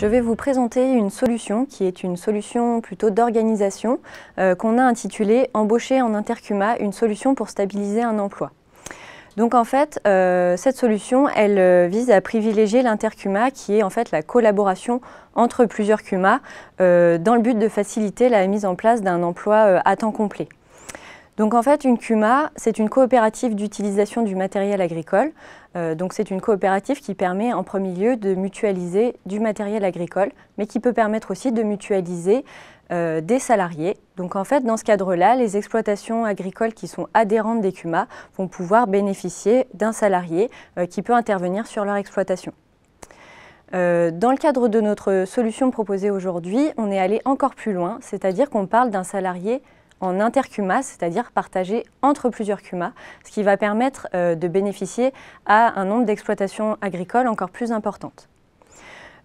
Je vais vous présenter une solution qui est une solution plutôt d'organisation euh, qu'on a intitulée Embaucher en intercuma, une solution pour stabiliser un emploi. Donc en fait, euh, cette solution, elle euh, vise à privilégier l'intercuma qui est en fait la collaboration entre plusieurs cumas dans le but de faciliter la mise en place d'un emploi à temps complet. Donc en fait, une CUMA, c'est une coopérative d'utilisation du matériel agricole. Euh, donc c'est une coopérative qui permet en premier lieu de mutualiser du matériel agricole, mais qui peut permettre aussi de mutualiser euh, des salariés. Donc en fait, dans ce cadre-là, les exploitations agricoles qui sont adhérentes des CUMA vont pouvoir bénéficier d'un salarié euh, qui peut intervenir sur leur exploitation. dans le cadre de notre solution proposée aujourd'hui, on est allé encore plus loin, c'est-à-dire qu'on parle d'un salarié en intercuma, c'est-à-dire partagé entre plusieurs cumas, ce qui va permettre euh, de bénéficier à un nombre d'exploitations agricoles encore plus importante.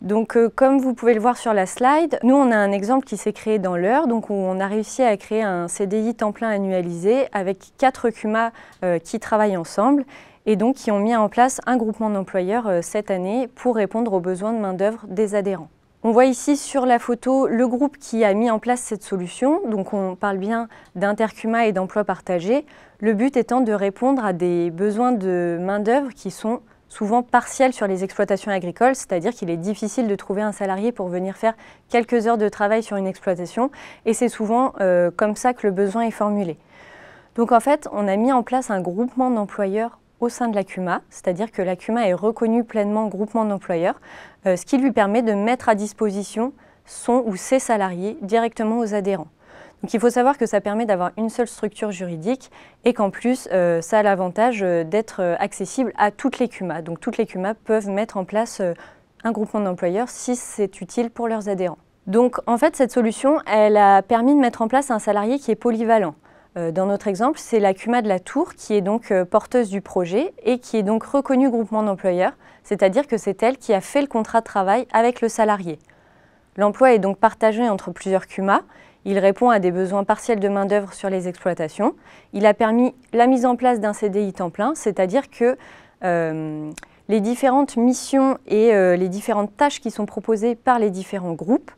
Donc, euh, comme vous pouvez le voir sur la slide, nous, on a un exemple qui s'est créé dans l'heure, donc où on a réussi à créer un CDI temps plein annualisé avec quatre cumas euh, qui travaillent ensemble et donc qui ont mis en place un groupement d'employeurs cette année pour répondre aux besoins de main-d'œuvre des adhérents. On voit ici sur la photo le groupe qui a mis en place cette solution. Donc on parle bien d'intercuma et d'emploi partagé. Le but étant de répondre à des besoins de main-d'œuvre qui sont souvent partiels sur les exploitations agricoles, c'est-à-dire qu'il est difficile de trouver un salarié pour venir faire quelques heures de travail sur une exploitation. Et c'est souvent euh, comme ça que le besoin est formulé. Donc en fait, on a mis en place un groupement d'employeurs au sein de la c'est-à-dire que l'ACUMA est reconnue pleinement groupement d'employeurs, euh, ce qui lui permet de mettre à disposition son ou ses salariés directement aux adhérents. Donc il faut savoir que ça permet d'avoir une seule structure juridique et qu'en plus, euh, ça a l'avantage euh, d'être accessible à toutes les CUMA. Donc toutes les CUMA peuvent mettre en place un groupement d'employeurs si c'est utile pour leurs adhérents. Donc en fait, cette solution, elle a permis de mettre en place un salarié qui est polyvalent. Euh, dans notre exemple, c'est la CUMA de la Tour qui est donc euh, porteuse du projet et qui est donc reconnue groupement d'employeurs, c'est-à-dire que c'est elle qui a fait le contrat de travail avec le salarié. L'emploi est donc partagé entre plusieurs CUMA. Il répond à des besoins partiels de main-d'œuvre sur les exploitations. Il a permis la mise en place d'un CDI temps plein, c'est-à-dire que euh, les différentes missions et les différentes tâches qui sont proposées par les différents groupes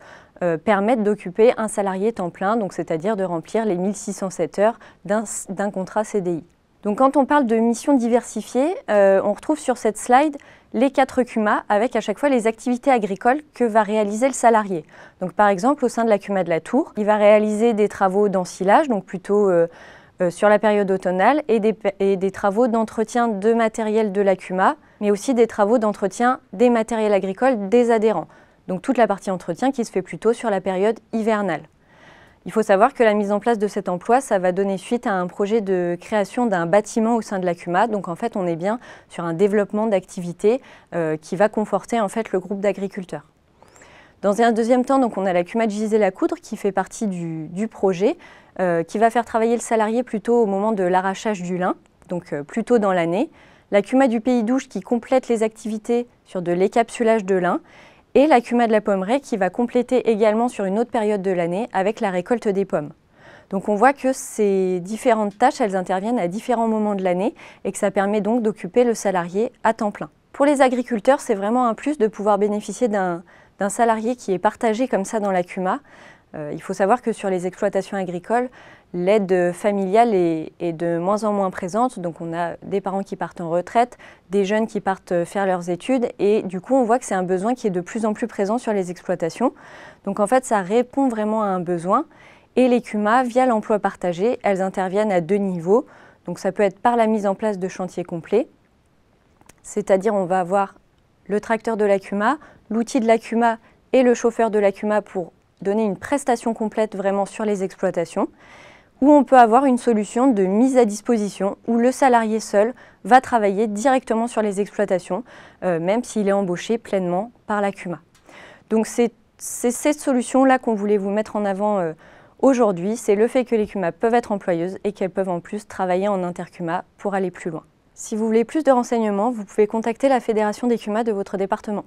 euh, permettent d'occuper un salarié temps plein, donc c'est-à-dire de remplir les 1607 heures d'un contrat CDI. Donc quand on parle de missions diversifiées, euh, on retrouve sur cette slide les quatre CUMA avec à chaque fois les activités agricoles que va réaliser le salarié. Donc par exemple au sein de la CUMA de la Tour, il va réaliser des travaux d'ensilage, donc plutôt euh, sur la période automnale, et des, et des travaux d'entretien de matériel de la CUMA, mais aussi des travaux d'entretien des matériels agricoles des adhérents donc toute la partie entretien qui se fait plutôt sur la période hivernale. Il faut savoir que la mise en place de cet emploi, ça va donner suite à un projet de création d'un bâtiment au sein de la CUMA. Donc en fait, on est bien sur un développement d'activité euh, qui va conforter en fait le groupe d'agriculteurs. Dans un deuxième temps, donc, on a la CUMA de Gisée-la-Coudre qui fait partie du, projet, euh, qui va faire travailler le salarié plutôt au moment de l'arrachage du lin, donc euh, plutôt dans l'année. La CUMA du Pays d'Ouche qui complète les activités sur de l'écapsulage de lin et la Cuma de la pommeraie qui va compléter également sur une autre période de l'année avec la récolte des pommes. Donc on voit que ces différentes tâches, elles interviennent à différents moments de l'année et que ça permet donc d'occuper le salarié à temps plein. Pour les agriculteurs, c'est vraiment un plus de pouvoir bénéficier d'un salarié qui est partagé comme ça dans la CUMA. Euh, il faut savoir que sur les exploitations agricoles, l'aide familiale est, de moins en moins présente. Donc on a des parents qui partent en retraite, des jeunes qui partent euh, faire leurs études et du coup on voit que c'est un besoin qui est de plus en plus présent sur les exploitations. Donc en fait ça répond vraiment à un besoin et les CUMA, via l'emploi partagé, elles interviennent à deux niveaux. Donc ça peut être par la mise en place de chantiers complets, c'est-à-dire on va avoir le tracteur de la CUMA, l'outil de la CUMA et le chauffeur de la CUMA pour donner une prestation complète vraiment sur les exploitations, ou on peut avoir une solution de mise à disposition où le salarié seul va travailler directement sur les exploitations, euh, même s'il est embauché pleinement par la CUMA. Donc c'est cette solution-là qu'on voulait vous mettre en avant euh, aujourd'hui, c'est le fait que les CUMA peuvent être employeuses et qu'elles peuvent en plus travailler en intercuma pour aller plus loin. Si vous voulez plus de renseignements, vous pouvez contacter la Fédération des CUMA de votre département.